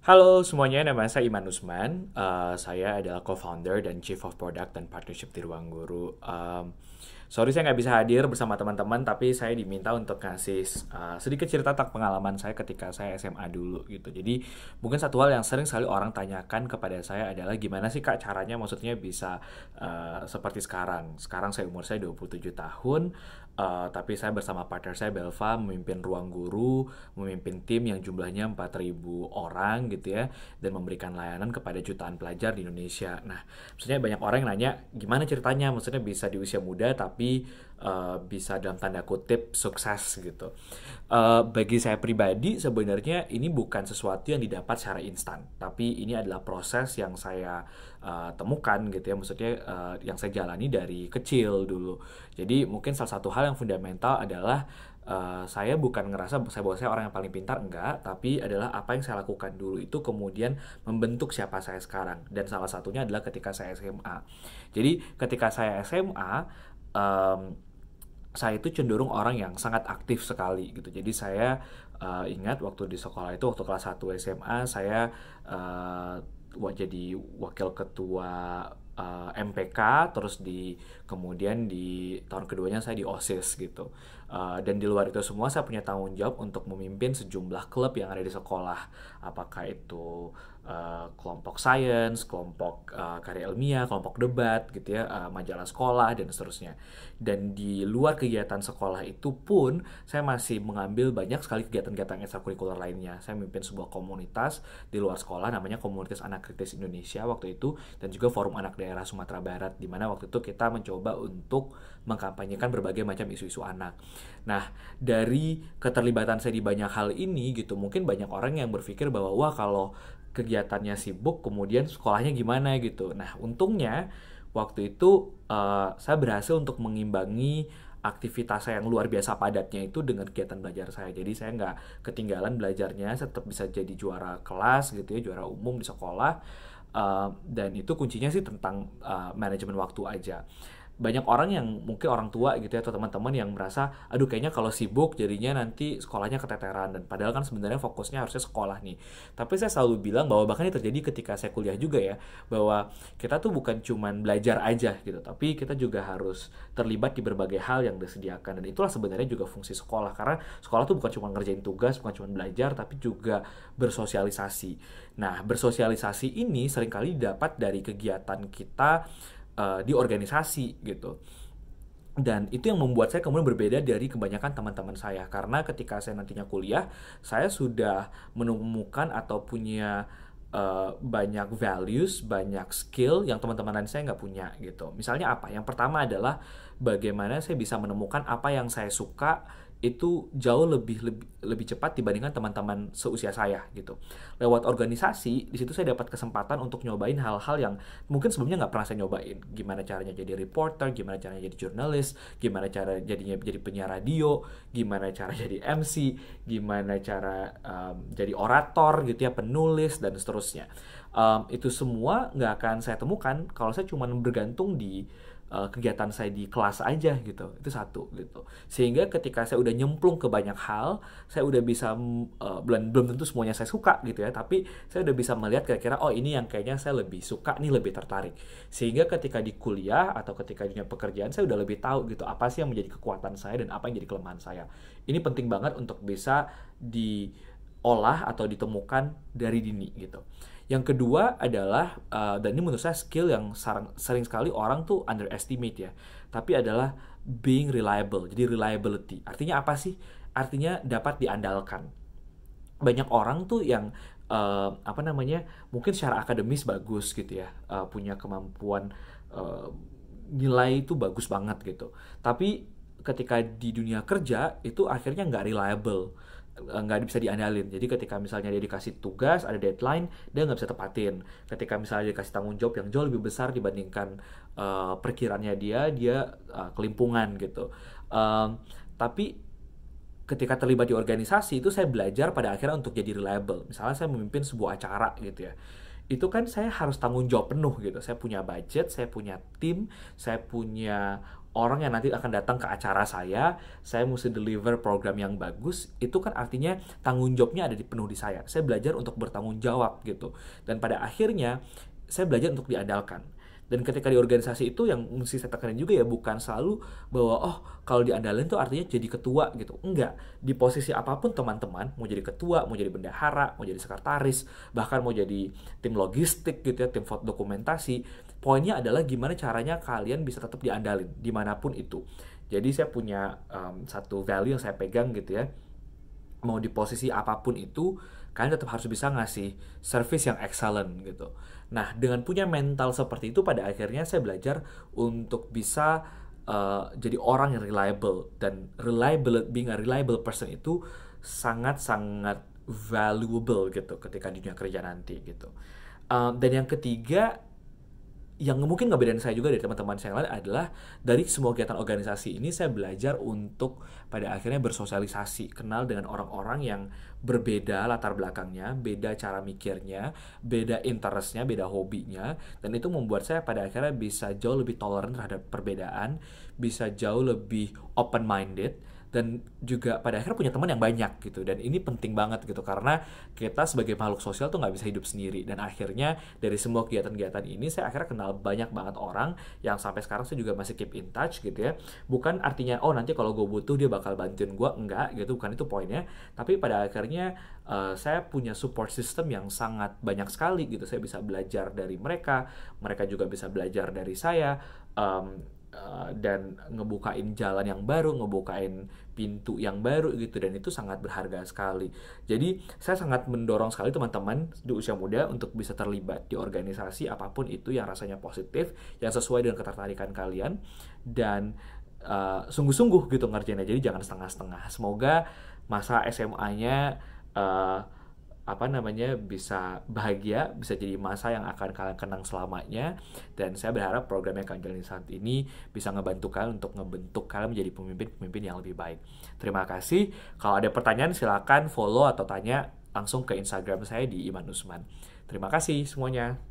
Halo semuanya, nama saya Iman Usman. Uh, saya adalah co-founder dan chief of product dan partnership di Ruang Guru. Um, sorry saya nggak bisa hadir bersama teman-teman, tapi saya diminta untuk ngasih uh, sedikit cerita tentang pengalaman saya ketika saya SMA dulu gitu. Jadi mungkin satu hal yang sering sekali orang tanyakan kepada saya adalah gimana sih kak caranya maksudnya bisa uh, seperti sekarang. Sekarang saya umur saya 27 tahun, Uh, tapi saya bersama partner saya Belva memimpin ruang guru, memimpin tim yang jumlahnya 4.000 orang gitu ya, dan memberikan layanan kepada jutaan pelajar di Indonesia. Nah, maksudnya banyak orang yang nanya gimana ceritanya, maksudnya bisa di usia muda tapi Eh, bisa dalam tanda kutip sukses gitu. Uh, bagi saya pribadi sebenarnya ini bukan sesuatu yang didapat secara instan, tapi ini adalah proses yang saya uh, temukan gitu ya, maksudnya uh, yang saya jalani dari kecil dulu. Jadi mungkin salah satu hal yang fundamental adalah Uh, saya bukan ngerasa saya bahwa saya orang yang paling pintar enggak tapi adalah apa yang saya lakukan dulu itu kemudian membentuk siapa saya sekarang dan salah satunya adalah ketika saya SMA jadi ketika saya SMA um, saya itu cenderung orang yang sangat aktif sekali gitu. Jadi saya uh, ingat waktu di sekolah itu waktu kelas 1 SMA saya uh, jadi wakil ketua uh, eh, MPK terus di kemudian di tahun keduanya saya di OSIS gitu. Eh, dan di luar itu semua saya punya tanggung jawab untuk memimpin sejumlah klub yang ada di sekolah. Apakah itu uh, kelompok sains, kelompok uh, karya ilmiah, kelompok debat gitu ya, uh, majalah sekolah dan seterusnya. Dan di luar kegiatan sekolah itu pun saya masih mengambil banyak sekali kegiatan-kegiatan ekstrakurikuler lainnya. Saya memimpin sebuah komunitas di luar sekolah namanya Komunitas Anak Kritis Indonesia waktu itu dan juga Forum Anak Daerah Sumatera Barat di mana waktu itu kita mencoba untuk mengkampanyekan berbagai macam isu-isu anak. Nah, dari keterlibatan saya di banyak hal ini gitu, mungkin banyak orang yang berpikir bahwa wah kalau kegiatannya sibuk, kemudian sekolahnya gimana gitu. Nah, untungnya waktu itu uh, saya berhasil untuk mengimbangi aktivitas saya yang luar biasa padatnya itu dengan kegiatan belajar saya. Jadi saya nggak ketinggalan belajarnya, saya tetap bisa jadi juara kelas gitu ya, juara umum di sekolah. Uh, dan itu kuncinya sih tentang uh, manajemen waktu aja banyak orang yang mungkin orang tua gitu ya atau teman-teman yang merasa aduh kayaknya kalau sibuk jadinya nanti sekolahnya keteteran dan padahal kan sebenarnya fokusnya harusnya sekolah nih. Tapi saya selalu bilang bahwa bahkan ini terjadi ketika saya kuliah juga ya bahwa kita tuh bukan cuman belajar aja gitu tapi kita juga harus terlibat di berbagai hal yang disediakan dan itulah sebenarnya juga fungsi sekolah karena sekolah tuh bukan cuma ngerjain tugas bukan cuma belajar tapi juga bersosialisasi. Nah, bersosialisasi ini seringkali dapat dari kegiatan kita uh, di organisasi gitu dan itu yang membuat saya kemudian berbeda dari kebanyakan teman-teman saya karena ketika saya nantinya kuliah saya sudah menemukan atau punya uh, banyak values banyak skill yang teman-teman lain saya nggak punya gitu misalnya apa yang pertama adalah bagaimana saya bisa menemukan apa yang saya suka itu jauh lebih lebih, lebih cepat dibandingkan teman-teman seusia saya gitu. Lewat organisasi di situ saya dapat kesempatan untuk nyobain hal-hal yang mungkin sebelumnya nggak pernah saya nyobain. Gimana caranya jadi reporter, gimana caranya jadi jurnalis, gimana cara jadinya jadi penyiar radio, gimana cara jadi MC, gimana cara um, jadi orator gitu ya, penulis dan seterusnya. Um, itu semua nggak akan saya temukan kalau saya cuma bergantung di uh, kegiatan saya di kelas aja gitu itu satu gitu sehingga ketika saya udah nyemplung ke banyak hal saya udah bisa uh, belum belum tentu semuanya saya suka gitu ya tapi saya udah bisa melihat kira-kira oh ini yang kayaknya saya lebih suka nih lebih tertarik sehingga ketika di kuliah atau ketika dunia pekerjaan saya udah lebih tahu gitu apa sih yang menjadi kekuatan saya dan apa yang jadi kelemahan saya ini penting banget untuk bisa diolah atau ditemukan dari dini gitu yang kedua adalah uh, dan ini menurut saya skill yang sering, sering sekali orang tuh underestimate ya. Tapi adalah being reliable. Jadi reliability. Artinya apa sih? Artinya dapat diandalkan. Banyak orang tuh yang uh, apa namanya? Mungkin secara akademis bagus gitu ya. Uh, punya kemampuan uh, nilai itu bagus banget gitu. Tapi ketika di dunia kerja itu akhirnya nggak reliable Eh, nggak bisa diandalin. Jadi ketika misalnya dia dikasih tugas, ada deadline, dia nggak bisa tepatin. Ketika misalnya dia dikasih tanggung jawab yang jauh lebih besar dibandingkan uh, eh, perkiraannya dia, dia uh, kelimpungan gitu. Um, tapi ketika terlibat di organisasi itu saya belajar pada akhirnya untuk jadi reliable. Misalnya saya memimpin sebuah acara gitu ya. Itu kan saya harus tanggung jawab penuh gitu. Saya punya budget, saya punya tim, saya punya orang yang nanti akan datang ke acara saya, saya mesti deliver program yang bagus, itu kan artinya tanggung jawabnya ada di penuh di saya. Saya belajar untuk bertanggung jawab gitu. Dan pada akhirnya saya belajar untuk diandalkan dan ketika di organisasi itu yang mesti saya tekanin juga ya bukan selalu bahwa oh kalau di andalan itu artinya jadi ketua gitu enggak di posisi apapun teman-teman mau jadi ketua mau jadi bendahara mau jadi sekretaris bahkan mau jadi tim logistik gitu ya tim dokumentasi poinnya adalah gimana caranya kalian bisa tetap diandalin dimanapun itu jadi saya punya um, satu value yang saya pegang gitu ya mau di posisi apapun itu kalian tetap harus bisa ngasih service yang excellent gitu. Nah, dengan punya mental seperti itu pada akhirnya saya belajar untuk bisa uh, jadi orang yang reliable dan reliable being a reliable person itu sangat-sangat valuable gitu ketika di dunia kerja nanti gitu. uh, dan yang ketiga yang mungkin nggak bedain saya juga dari teman-teman saya lain adalah dari semua kegiatan organisasi ini saya belajar untuk pada akhirnya bersosialisasi, kenal dengan orang-orang yang berbeda latar belakangnya, beda cara mikirnya, beda interestnya, beda hobinya, dan itu membuat saya pada akhirnya bisa jauh lebih toleran terhadap perbedaan, bisa jauh lebih open minded dan juga pada akhirnya punya teman yang banyak gitu dan ini penting banget gitu karena kita sebagai makhluk sosial tuh nggak bisa hidup sendiri dan akhirnya dari semua kegiatan-kegiatan ini saya akhirnya kenal banyak banget orang yang sampai sekarang saya juga masih keep in touch gitu ya bukan artinya oh nanti kalau gue butuh dia bakal bantuin gue enggak gitu bukan itu poinnya tapi pada akhirnya uh, saya punya support system yang sangat banyak sekali gitu saya bisa belajar dari mereka mereka juga bisa belajar dari saya um, Eh, dan ngebukain jalan yang baru, ngebukain pintu yang baru gitu dan itu sangat berharga sekali. Jadi saya sangat mendorong sekali teman-teman di usia muda untuk bisa terlibat di organisasi apapun itu yang rasanya positif, yang sesuai dengan ketertarikan kalian dan eh, sungguh-sungguh gitu ngerjainnya. Jadi jangan setengah-setengah. Semoga masa SMA-nya uh, eh, apa namanya bisa bahagia, bisa jadi masa yang akan kalian kenang selamanya. Dan saya berharap program yang kalian jalani saat ini bisa ngebantu kalian untuk ngebentuk kalian menjadi pemimpin-pemimpin yang lebih baik. Terima kasih. Kalau ada pertanyaan silakan follow atau tanya langsung ke Instagram saya di Iman Usman. Terima kasih semuanya.